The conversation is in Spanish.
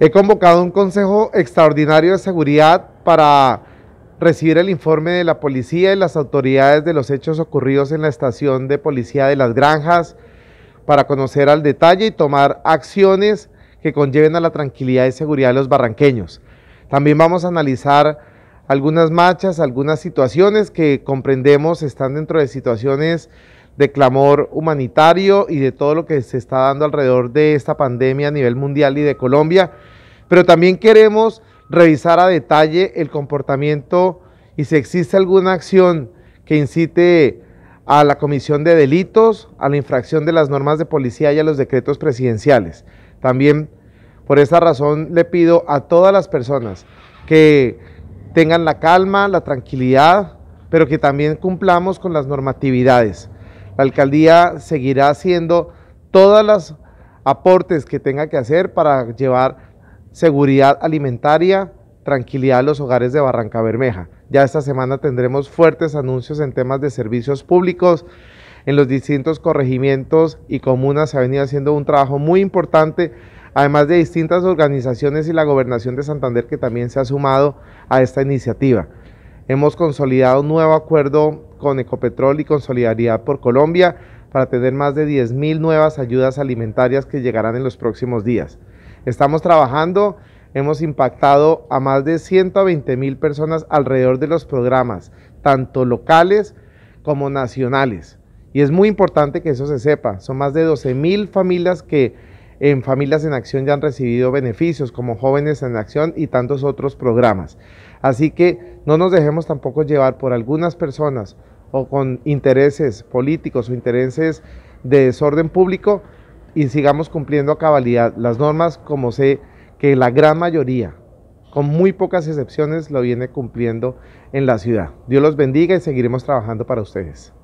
He convocado un Consejo Extraordinario de Seguridad para recibir el informe de la policía y las autoridades de los hechos ocurridos en la estación de policía de las granjas para conocer al detalle y tomar acciones que conlleven a la tranquilidad y seguridad de los barranqueños. También vamos a analizar algunas marchas, algunas situaciones que comprendemos están dentro de situaciones de clamor humanitario y de todo lo que se está dando alrededor de esta pandemia a nivel mundial y de Colombia. Pero también queremos revisar a detalle el comportamiento y si existe alguna acción que incite a la comisión de delitos, a la infracción de las normas de policía y a los decretos presidenciales. También por esa razón le pido a todas las personas que tengan la calma, la tranquilidad, pero que también cumplamos con las normatividades. La alcaldía seguirá haciendo todas las aportes que tenga que hacer para llevar seguridad alimentaria, tranquilidad a los hogares de Barranca Bermeja. Ya esta semana tendremos fuertes anuncios en temas de servicios públicos. En los distintos corregimientos y comunas se ha venido haciendo un trabajo muy importante, además de distintas organizaciones y la gobernación de Santander que también se ha sumado a esta iniciativa. Hemos consolidado un nuevo acuerdo con Ecopetrol y con Solidaridad por Colombia para tener más de mil nuevas ayudas alimentarias que llegarán en los próximos días. Estamos trabajando, hemos impactado a más de mil personas alrededor de los programas, tanto locales como nacionales. Y es muy importante que eso se sepa. Son más de 12.000 familias que en Familias en Acción ya han recibido beneficios como Jóvenes en Acción y tantos otros programas. Así que no nos dejemos tampoco llevar por algunas personas o con intereses políticos o intereses de desorden público y sigamos cumpliendo a cabalidad las normas como sé que la gran mayoría, con muy pocas excepciones, lo viene cumpliendo en la ciudad. Dios los bendiga y seguiremos trabajando para ustedes.